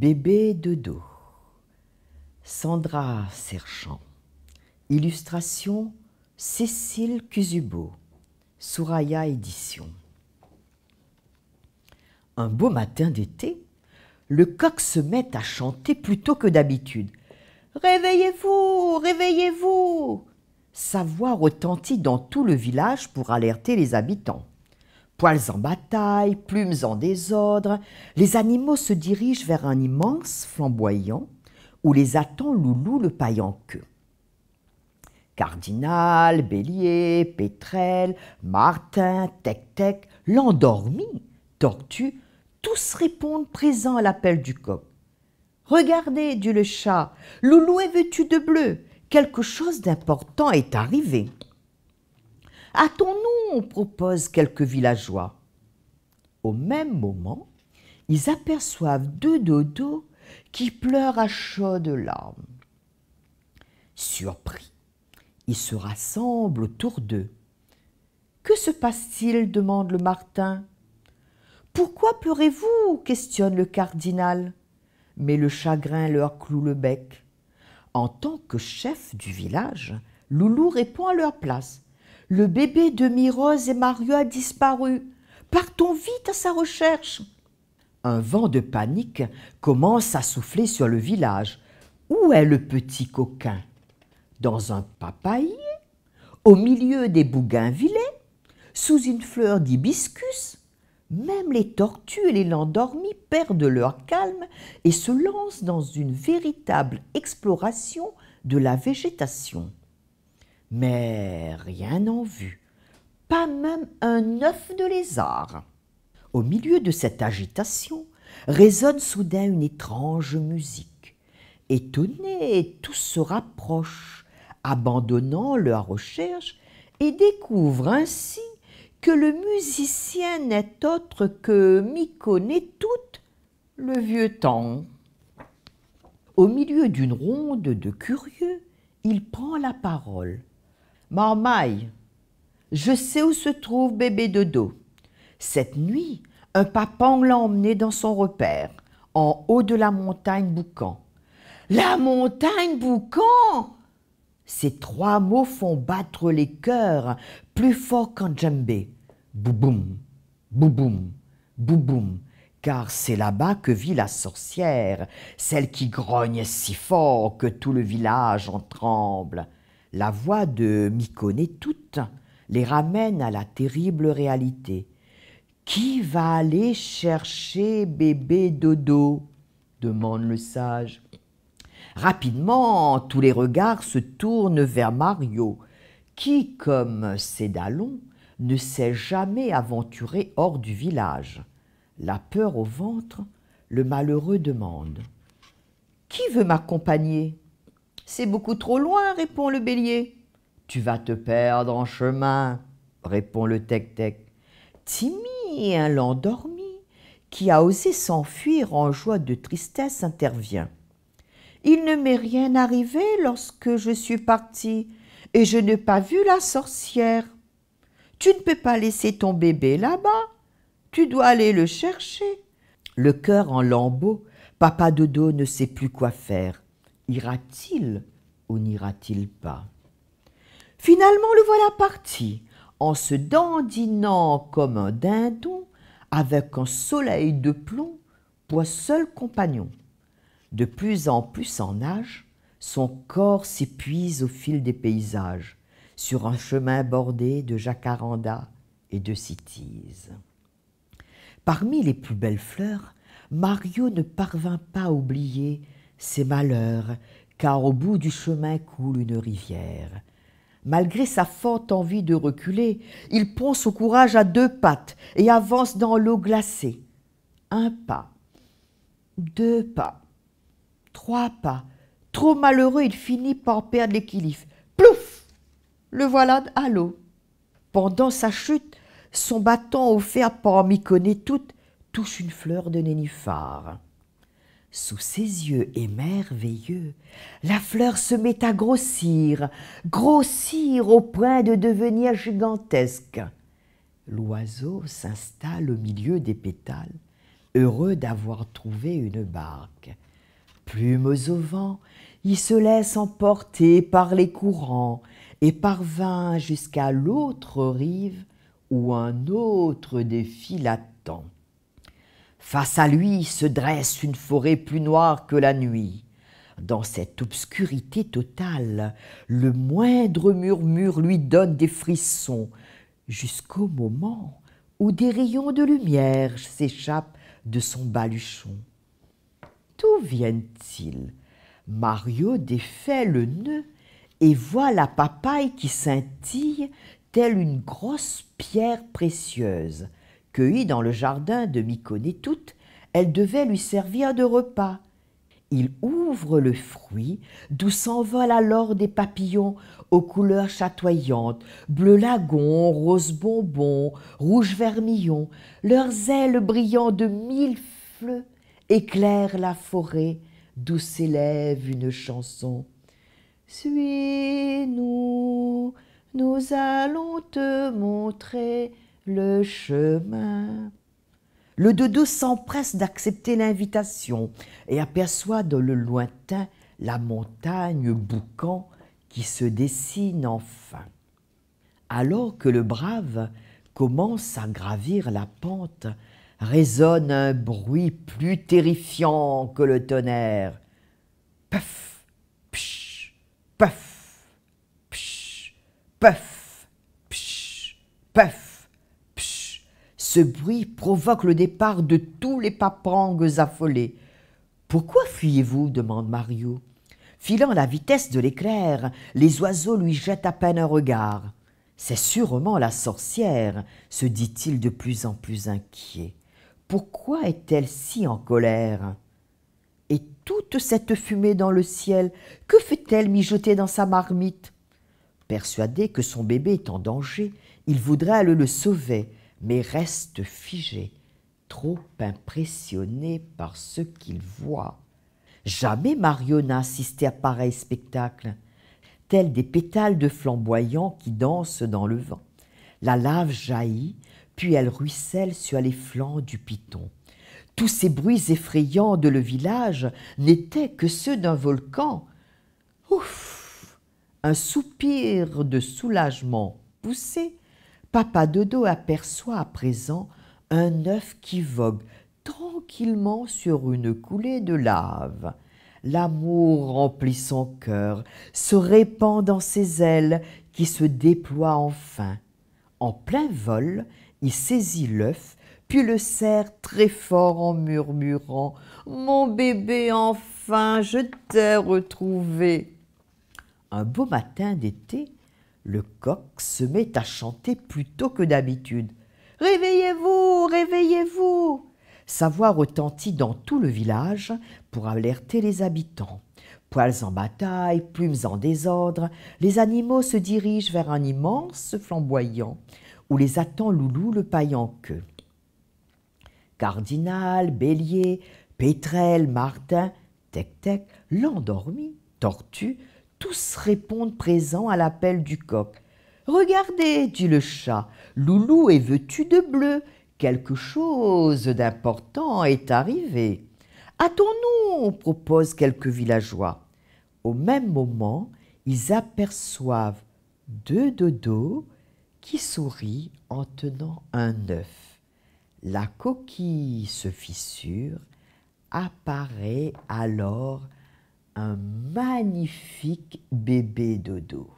Bébé de dos. Sandra Serchant. Illustration Cécile Cusubo. Souraya Édition. Un beau matin d'été, le coq se met à chanter plutôt que d'habitude. Réveillez-vous, réveillez-vous Sa voix retentit dans tout le village pour alerter les habitants. Poils en bataille, plumes en désordre, les animaux se dirigent vers un immense flamboyant où les attend Loulou le queue. Cardinal, Bélier, Pétrel, Martin, Tec-Tec, l'endormi, Tortue, tous répondent présents à l'appel du coq. Regardez, dit le chat, Loulou est vêtu de bleu, quelque chose d'important est arrivé. À ton nom, proposent quelques villageois. Au même moment, ils aperçoivent deux dodos qui pleurent à chaudes larmes. Surpris, ils se rassemblent autour d'eux. Que se passe-t-il demande le Martin. Pourquoi pleurez-vous questionne le cardinal. Mais le chagrin leur cloue le bec. En tant que chef du village, Loulou répond à leur place. Le bébé de rose et Mario a disparu. Partons vite à sa recherche. Un vent de panique commence à souffler sur le village. Où est le petit coquin Dans un papaye Au milieu des bougainvillées Sous une fleur d'hibiscus Même les tortues et les landormis perdent leur calme et se lancent dans une véritable exploration de la végétation mais rien n'en vue, pas même un œuf de lézard. Au milieu de cette agitation résonne soudain une étrange musique. Étonnés, tous se rapprochent, abandonnant leur recherche, et découvrent ainsi que le musicien n'est autre que toute le vieux temps. Au milieu d'une ronde de curieux, il prend la parole Marmaille, je sais où se trouve bébé Dodo. Cette nuit, un papang l'a emmené dans son repère, en haut de la montagne Boucan. La montagne Boucan Ces trois mots font battre les cœurs plus fort qu'un djembé. Bouboum, bouboum, bouboum, car c'est là-bas que vit la sorcière, celle qui grogne si fort que tout le village en tremble la voix de Miconetoute toutes les ramène à la terrible réalité. Qui va aller chercher bébé dodo demande le sage. Rapidement, tous les regards se tournent vers Mario, qui, comme Cédalon, ne s'est jamais aventuré hors du village. La peur au ventre, le malheureux demande Qui veut m'accompagner c'est beaucoup trop loin, répond le bélier. Tu vas te perdre en chemin, répond le tec-tec. Timmy, un l'endormi, qui a osé s'enfuir en joie de tristesse, intervient. Il ne m'est rien arrivé lorsque je suis parti, et je n'ai pas vu la sorcière. Tu ne peux pas laisser ton bébé là-bas. Tu dois aller le chercher. Le cœur en lambeaux, Papa Dodo ne sait plus quoi faire. Ira-t-il ou n'ira-t-il pas Finalement, le voilà parti, en se dandinant comme un dindon, avec un soleil de plomb pour seul compagnon. De plus en plus en âge, son corps s'épuise au fil des paysages, sur un chemin bordé de jacarandas et de citises. Parmi les plus belles fleurs, Mario ne parvint pas à oublier c'est malheurs, car au bout du chemin coule une rivière. Malgré sa forte envie de reculer, il ponce son courage à deux pattes et avance dans l'eau glacée. Un pas, deux pas, trois pas. Trop malheureux, il finit par perdre l'équilibre. Plouf Le voilà à l'eau. Pendant sa chute, son bâton offert par miconner toute touche une fleur de nénuphar. Sous ses yeux émerveilleux, la fleur se met à grossir, grossir au point de devenir gigantesque. L'oiseau s'installe au milieu des pétales, heureux d'avoir trouvé une barque. Plumes au vent, il se laisse emporter par les courants et parvint jusqu'à l'autre rive où un autre défi l'attend. Face à lui se dresse une forêt plus noire que la nuit. Dans cette obscurité totale, le moindre murmure lui donne des frissons, jusqu'au moment où des rayons de lumière s'échappent de son baluchon. D'où viennent-ils Mario défait le nœud et voit la papaye qui scintille telle une grosse pierre précieuse dans le jardin de Toute, elle devait lui servir de repas. Il ouvre le fruit, d'où s'envolent alors des papillons aux couleurs chatoyantes, bleu lagon, rose bonbon, rouge vermillon, leurs ailes brillant de mille fleux éclairent la forêt, d'où s'élève une chanson. Suis-nous, nous allons te montrer le chemin. Le dodo s'empresse d'accepter l'invitation et aperçoit dans le lointain la montagne boucan qui se dessine enfin. Alors que le brave commence à gravir la pente, résonne un bruit plus terrifiant que le tonnerre. Puff, psh, puff, psh, puff, psh, puff. Ce bruit provoque le départ de tous les papangues affolés. Pourquoi fuyez-vous demande Mario. Filant la vitesse de l'éclair, les oiseaux lui jettent à peine un regard. C'est sûrement la sorcière, se dit-il de plus en plus inquiet. Pourquoi est-elle si en colère Et toute cette fumée dans le ciel, que fait-elle mijoter dans sa marmite Persuadé que son bébé est en danger, il voudrait le sauver, mais reste figé, trop impressionné par ce qu'il voit. Jamais Mario n'a assisté à pareil spectacle, tels des pétales de flamboyants qui dansent dans le vent. La lave jaillit, puis elle ruisselle sur les flancs du piton. Tous ces bruits effrayants de le village n'étaient que ceux d'un volcan. Ouf Un soupir de soulagement poussé Papa Dodo aperçoit à présent un œuf qui vogue tranquillement sur une coulée de lave. L'amour remplit son cœur, se répand dans ses ailes qui se déploient enfin. En plein vol, il saisit l'œuf, puis le serre très fort en murmurant Mon bébé, enfin, je t'ai retrouvé. Un beau matin d'été, le coq se met à chanter plutôt que d'habitude. Réveillez-vous, réveillez-vous Sa voix retentit dans tout le village pour alerter les habitants. Poils en bataille, plumes en désordre, les animaux se dirigent vers un immense flamboyant où les attend Loulou le paillant queue. Cardinal, Bélier, Pétrel, Martin, Tec-Tec, l'endormi, Tortue, tous répondent présents à l'appel du coq. Regardez, dit le chat, Loulou est vêtu de bleu. Quelque chose d'important est arrivé. Hâtons-nous, proposent quelques villageois. Au même moment, ils aperçoivent deux dodos qui sourient en tenant un œuf. La coquille se fissure, apparaît alors un magnifique bébé dodo.